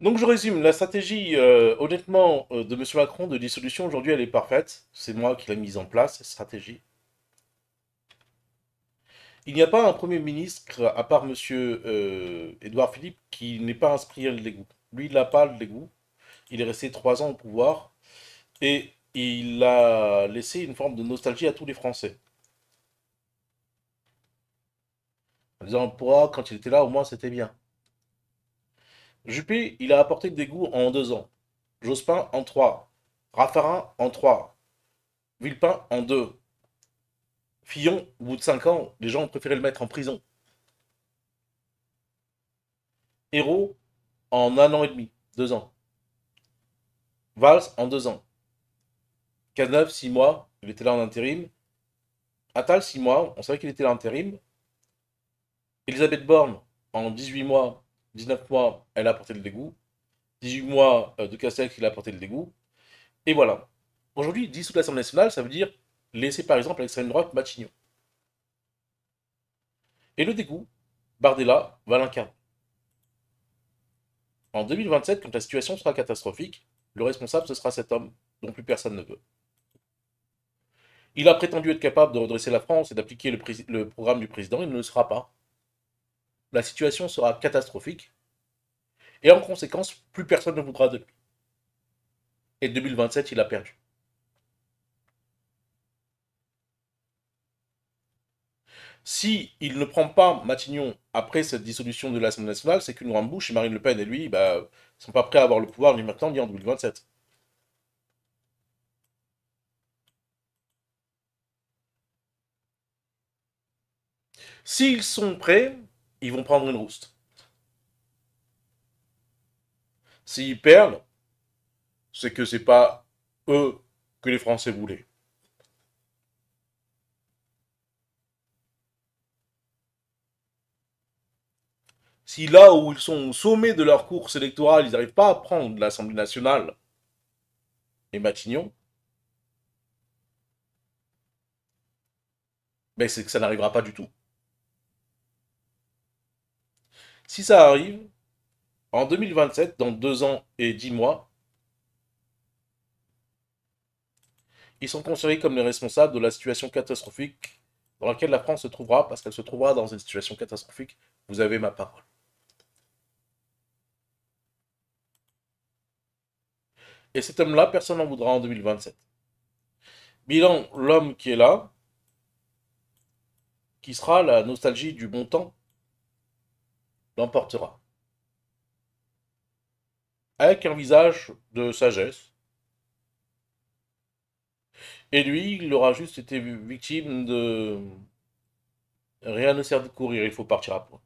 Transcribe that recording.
Donc je résume, la stratégie euh, honnêtement euh, de M. Macron de dissolution aujourd'hui elle est parfaite. C'est moi qui l'ai mise en place, cette stratégie. Il n'y a pas un Premier ministre, à part M. Edouard euh, Philippe, qui n'est pas inspiré de l'égout. Lui, il n'a pas l'égout. Il est resté trois ans au pouvoir et il a laissé une forme de nostalgie à tous les Français. En disant, quand il était là, au moins c'était bien. Juppé, il a apporté des goûts en deux ans. Jospin en trois. Raffarin en trois. Villepin en deux. Fillon, au bout de cinq ans, les gens ont préféré le mettre en prison. Hérault en un an et demi, deux ans. Valls en deux ans. Cazeneuve, six mois, il était là en intérim. Attal, six mois, on savait qu'il était là en intérim. Elisabeth Borne, en 18 mois, 19 mois, elle a apporté le dégoût. 18 mois euh, de Castex, il a apporté le dégoût. Et voilà. Aujourd'hui, dissoudre l'Assemblée nationale, ça veut dire laisser par exemple à l'extrême droite Matignon. Et le dégoût, Bardella va l'incarner. En 2027, quand la situation sera catastrophique, le responsable, ce sera cet homme dont plus personne ne veut. Il a prétendu être capable de redresser la France et d'appliquer le programme du président, il ne le sera pas la situation sera catastrophique. Et en conséquence, plus personne ne voudra de lui. Et 2027, il a perdu. Si il ne prend pas Matignon après cette dissolution de l'Assemblée nationale, c'est qu'une rambouche et Marine Le Pen et lui, bah, ne sont pas prêts à avoir le pouvoir ni maintenant ni en 2027. S'ils sont prêts, ils vont prendre une rouste. S'ils perdent, c'est que c'est pas eux que les Français voulaient. Si là où ils sont au sommet de leur course électorale, ils n'arrivent pas à prendre l'Assemblée nationale et Matignon, ben c'est que ça n'arrivera pas du tout. Si ça arrive, en 2027, dans deux ans et dix mois, ils sont considérés comme les responsables de la situation catastrophique dans laquelle la France se trouvera, parce qu'elle se trouvera dans une situation catastrophique. Vous avez ma parole. Et cet homme-là, personne n'en voudra en 2027. Bilan, l'homme qui est là, qui sera la nostalgie du bon temps, l'emportera. Avec un visage de sagesse. Et lui, il aura juste été victime de. Rien ne sert de courir, il faut partir à point.